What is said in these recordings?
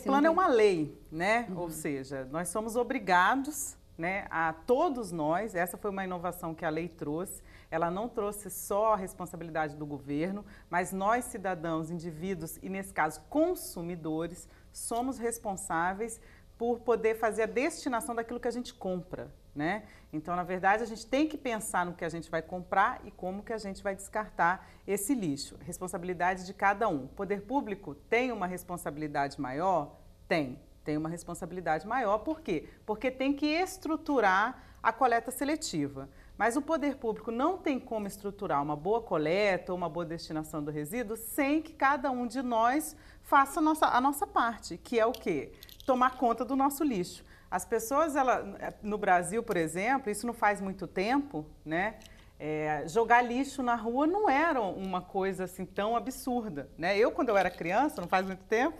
Esse plano é uma lei, né? Uhum. Ou seja, nós somos obrigados, né, a todos nós, essa foi uma inovação que a lei trouxe. Ela não trouxe só a responsabilidade do governo, mas nós cidadãos, indivíduos e nesse caso consumidores, somos responsáveis por poder fazer a destinação daquilo que a gente compra né? Então, na verdade, a gente tem que pensar no que a gente vai comprar e como que a gente vai descartar esse lixo. Responsabilidade de cada um. O poder público tem uma responsabilidade maior? Tem. Tem uma responsabilidade maior, por quê? Porque tem que estruturar a coleta seletiva. Mas o poder público não tem como estruturar uma boa coleta ou uma boa destinação do resíduo sem que cada um de nós faça a nossa, a nossa parte, que é o quê? Tomar conta do nosso lixo. As pessoas, ela, no Brasil, por exemplo, isso não faz muito tempo, né? É, jogar lixo na rua não era uma coisa assim tão absurda, né? Eu, quando eu era criança, não faz muito tempo,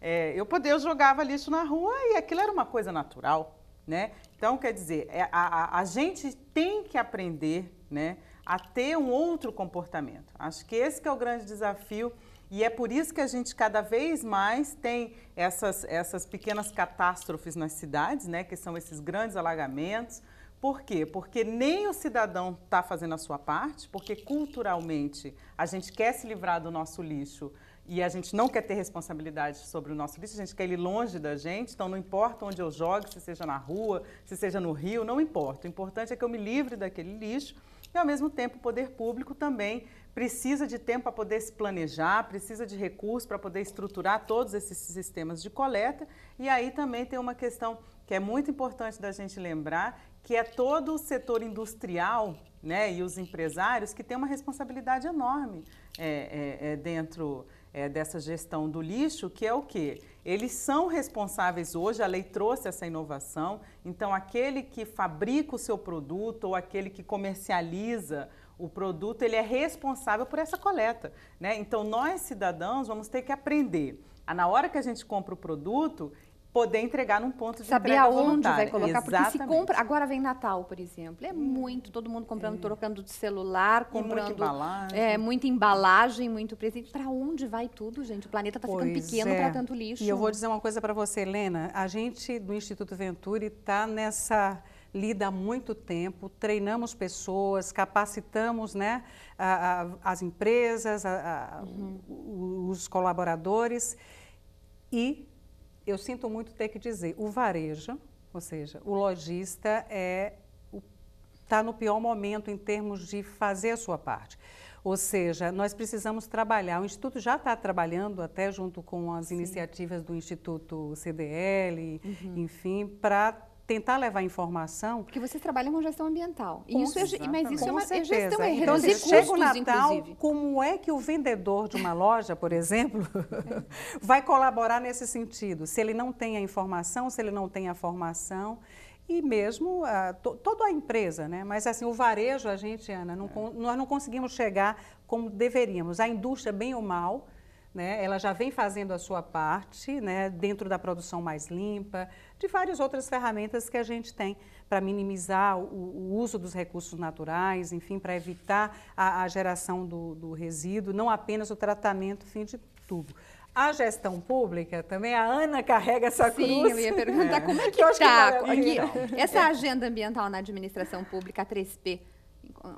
é, eu podia, eu jogava lixo na rua e aquilo era uma coisa natural, né? Então, quer dizer, é, a, a, a gente tem que aprender, né? A ter um outro comportamento. Acho que esse que é o grande desafio e é por isso que a gente cada vez mais tem essas, essas pequenas catástrofes nas cidades, né, que são esses grandes alagamentos. Por quê? Porque nem o cidadão está fazendo a sua parte, porque culturalmente a gente quer se livrar do nosso lixo e a gente não quer ter responsabilidade sobre o nosso lixo, a gente quer ele longe da gente, então não importa onde eu jogue, se seja na rua, se seja no rio, não importa. O importante é que eu me livre daquele lixo e, ao mesmo tempo, o poder público também precisa de tempo para poder se planejar, precisa de recursos para poder estruturar todos esses sistemas de coleta. E aí também tem uma questão que é muito importante da gente lembrar, que é todo o setor industrial né, e os empresários que têm uma responsabilidade enorme é, é, é dentro é, dessa gestão do lixo, que é o que Eles são responsáveis hoje, a lei trouxe essa inovação, então aquele que fabrica o seu produto ou aquele que comercializa o produto, ele é responsável por essa coleta. Né? Então nós, cidadãos, vamos ter que aprender ah, na hora que a gente compra o produto, poder entregar num ponto de Saber entrega vai colocar, Exatamente. porque se compra, agora vem Natal, por exemplo, é hum. muito, todo mundo comprando, é. trocando de celular, comprando, muita embalagem. é muita embalagem, muito presente. Para onde vai tudo, gente? O planeta está ficando pequeno é. para tanto lixo. E eu vou dizer uma coisa para você, Helena, a gente do Instituto Venturi está nessa lida há muito tempo, treinamos pessoas, capacitamos né, a, a, as empresas, a, uhum. os colaboradores e eu sinto muito ter que dizer, o varejo, ou seja, o lojista é está no pior momento em termos de fazer a sua parte. Ou seja, nós precisamos trabalhar, o Instituto já está trabalhando até junto com as Sim. iniciativas do Instituto CDL, uhum. enfim, para tentar levar informação. Porque vocês trabalham com gestão ambiental. Com isso é mas isso é uma certeza. É gestão, é então, chega o Natal, inclusive. como é que o vendedor de uma loja, por exemplo, vai colaborar nesse sentido? Se ele não tem a informação, se ele não tem a formação e mesmo ah, to, toda a empresa, né? Mas assim, o varejo, a gente, Ana, não, é. nós não conseguimos chegar como deveríamos. A indústria, bem ou mal, né? Ela já vem fazendo a sua parte né? dentro da produção mais limpa, de várias outras ferramentas que a gente tem para minimizar o, o, uso dos recursos naturais, enfim, para evitar a, a geração do, do resíduo, não apenas o tratamento fim de tudo. A gestão pública também, a Ana carrega essa Sim, cruz. Sim, eu ia perguntar é. como é que está essa agenda ambiental na administração pública, a 3P,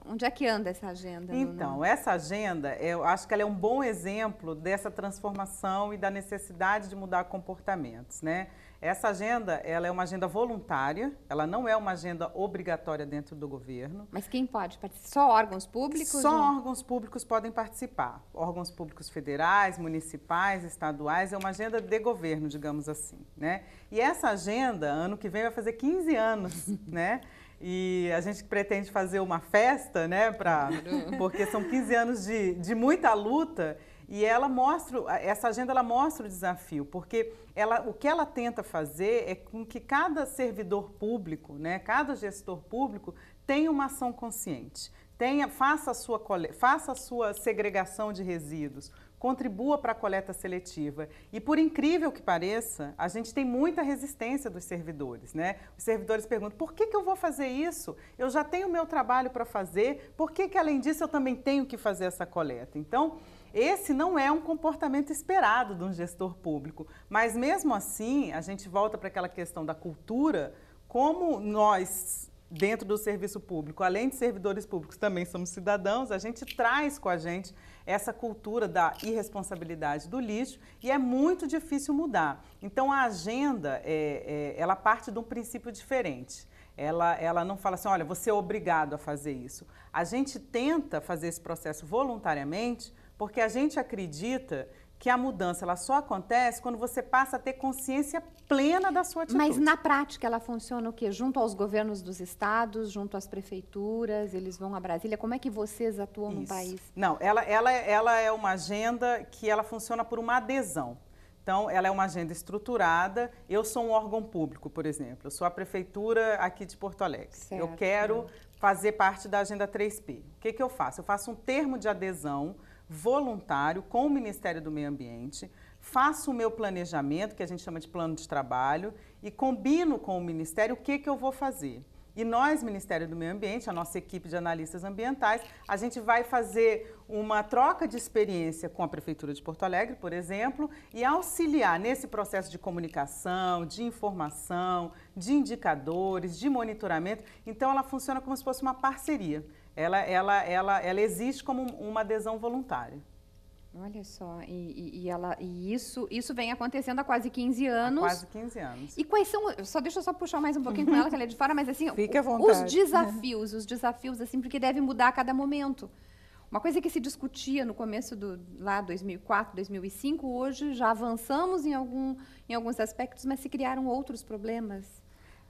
onde é que anda essa agenda? Então, Luna? essa agenda, eu acho que ela é um bom exemplo dessa transformação e da necessidade de mudar comportamentos, né? Essa agenda, ela é uma agenda voluntária, ela não é uma agenda obrigatória dentro do governo. Mas quem pode participar? Só órgãos públicos? Só ou... órgãos públicos podem participar. Órgãos públicos federais, municipais, estaduais, é uma agenda de governo, digamos assim, né? E essa agenda, ano que vem, vai fazer 15 anos, né? E a gente pretende fazer uma festa, né? Pra, porque são 15 anos de, de muita luta. E ela mostra, essa agenda ela mostra o desafio, porque ela, o que ela tenta fazer é com que cada servidor público, né, cada gestor público tenha uma ação consciente, tenha, faça, a sua, faça a sua segregação de resíduos, contribua para a coleta seletiva. E por incrível que pareça, a gente tem muita resistência dos servidores, né? Os servidores perguntam: por que, que eu vou fazer isso? Eu já tenho meu trabalho para fazer, por que, que além disso eu também tenho que fazer essa coleta? Então, esse não é um comportamento esperado de um gestor público, mas mesmo assim, a gente volta para aquela questão da cultura, como nós dentro do serviço público, além de servidores públicos, também somos cidadãos, a gente traz com a gente essa cultura da irresponsabilidade do lixo e é muito difícil mudar. Então a agenda, é, é, ela parte de um princípio diferente. Ela, ela não fala assim, olha, você é obrigado a fazer isso. A gente tenta fazer esse processo voluntariamente porque a gente acredita que a mudança ela só acontece quando você passa a ter consciência plena da sua atitude. Mas na prática ela funciona o quê? Junto aos governos dos estados, junto às prefeituras, eles vão a Brasília. Como é que vocês atuam Isso. no país? Não, ela, ela, ela é uma agenda que ela funciona por uma adesão. Então, ela é uma agenda estruturada. Eu sou um órgão público, por exemplo. Eu sou a prefeitura aqui de Porto Alegre. Certo. Eu quero fazer parte da agenda 3P. O que, que eu faço? Eu faço um termo de adesão voluntário com o Ministério do Meio Ambiente, faço o meu planejamento, que a gente chama de plano de trabalho, e combino com o Ministério o que, que eu vou fazer. E nós, Ministério do Meio Ambiente, a nossa equipe de analistas ambientais, a gente vai fazer uma troca de experiência com a Prefeitura de Porto Alegre, por exemplo, e auxiliar nesse processo de comunicação, de informação, de indicadores, de monitoramento. Então, ela funciona como se fosse uma parceria. Ela, ela, ela, ela existe como uma adesão voluntária. Olha só, e, e, ela, e isso, isso vem acontecendo há quase 15 anos. Há quase 15 anos. E quais são, só deixa eu só puxar mais um pouquinho com ela, que ela é de fora, mas assim, o, os desafios, os desafios, assim, porque deve mudar a cada momento. Uma coisa que se discutia no começo do lá 2004, 2005, hoje já avançamos em, algum, em alguns aspectos, mas se criaram outros problemas.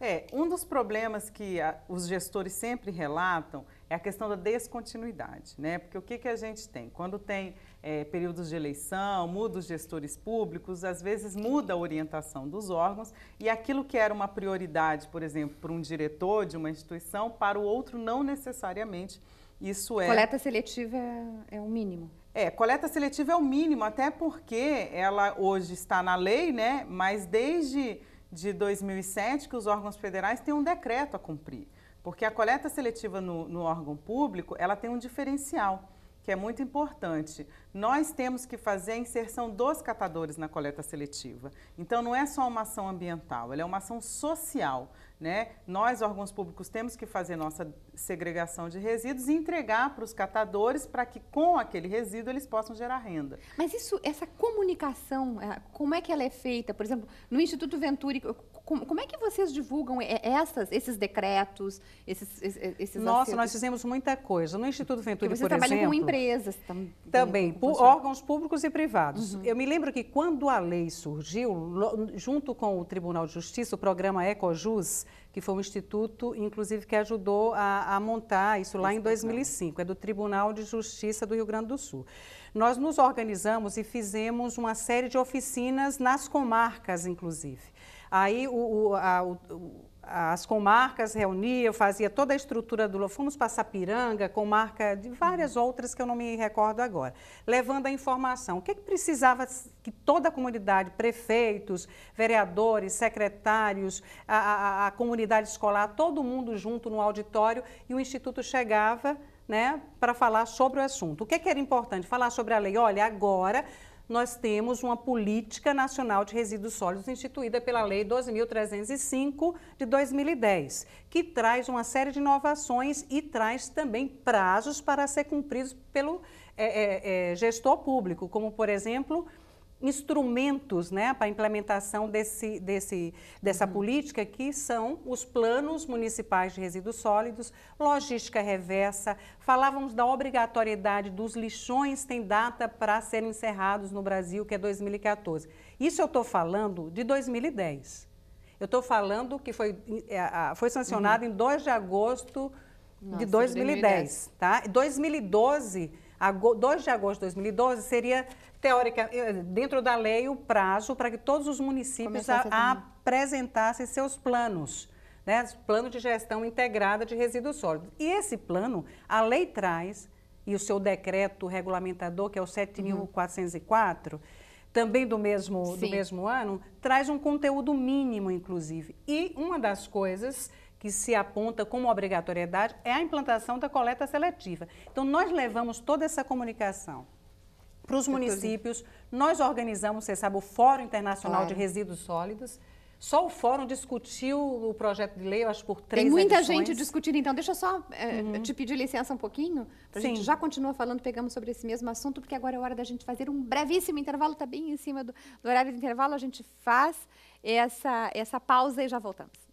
É, um dos problemas que a, os gestores sempre relatam é a questão da descontinuidade, né? Porque o que, que a gente tem? Quando tem é, períodos de eleição, muda os gestores públicos, às vezes muda a orientação dos órgãos e aquilo que era uma prioridade, por exemplo, para um diretor de uma instituição, para o outro não necessariamente. Isso é. Coleta seletiva é, é o mínimo. É, coleta seletiva é o mínimo, até porque ela hoje está na lei, né? Mas desde de 2007 que os órgãos federais têm um decreto a cumprir. Porque a coleta seletiva no, no órgão público, ela tem um diferencial que é muito importante nós temos que fazer a inserção dos catadores na coleta seletiva. Então, não é só uma ação ambiental, ela é uma ação social. Né? Nós, órgãos públicos, temos que fazer nossa segregação de resíduos e entregar para os catadores para que com aquele resíduo eles possam gerar renda. Mas isso, essa comunicação, é, como é que ela é feita? Por exemplo, no Instituto Venturi, como é que vocês divulgam é, é, essas, esses decretos, esses, esses Nossa, acertos? nós fizemos muita coisa. No Instituto Venturi, por exemplo... vocês trabalham com empresas. Tam, também órgãos públicos e privados. Uhum. Eu me lembro que quando a lei surgiu, junto com o Tribunal de Justiça, o programa EcoJus, que foi um instituto, inclusive, que ajudou a, a montar isso lá em 2005, é do Tribunal de Justiça do Rio Grande do Sul. Nós nos organizamos e fizemos uma série de oficinas nas comarcas, inclusive. Aí o, o, a, o as comarcas reuniam, fazia toda a estrutura do Fomos para Sapiranga, comarca de várias uhum. outras que eu não me recordo agora, levando a informação. O que, é que precisava que toda a comunidade, prefeitos, vereadores, secretários, a, a, a comunidade escolar, todo mundo junto no auditório e o Instituto chegava né, para falar sobre o assunto. O que, é que, era importante? Falar sobre a lei. Olha, agora nós temos uma política nacional de resíduos sólidos instituída pela Lei 12.305 de 2010, que traz uma série de inovações e traz também prazos para ser cumpridos pelo é, é, é, gestor público, como, por exemplo, instrumentos né, para a implementação desse, desse, dessa uhum. política, que são os planos municipais de resíduos sólidos, logística reversa. Falávamos da obrigatoriedade dos lixões, tem data para serem encerrados no Brasil, que é 2014. Isso eu estou falando de 2010. Eu estou falando que foi, eh, foi sancionado uhum. em 2 de agosto Nossa, de 2010. 2010. Tá? 2012, 2 de agosto de 2012, tá? seria teórica, eh, dentro da lei, o prazo para que todos os municípios a, a apresentassem seus planos. Né, plano de gestão integrada de resíduos sólidos. E esse plano, a lei traz, e o seu decreto regulamentador, que é o 7.404, uhum. também do mesmo, do mesmo ano, traz um conteúdo mínimo, inclusive. E uma das coisas que se aponta como obrigatoriedade é a implantação da coleta seletiva. Então, nós levamos toda essa comunicação para os municípios. Nós organizamos, você sabe, o Fórum Internacional claro. de Resíduos Sólidos. Só o fórum discutiu o projeto de lei, eu acho, por três Tem muita edições. gente discutindo, então deixa eu só é, uhum. te pedir licença um pouquinho, para a gente já continuar falando, pegamos sobre esse mesmo assunto, porque agora é hora da gente fazer um brevíssimo intervalo, está bem em cima do, do horário de intervalo, a gente faz essa, essa pausa e já voltamos.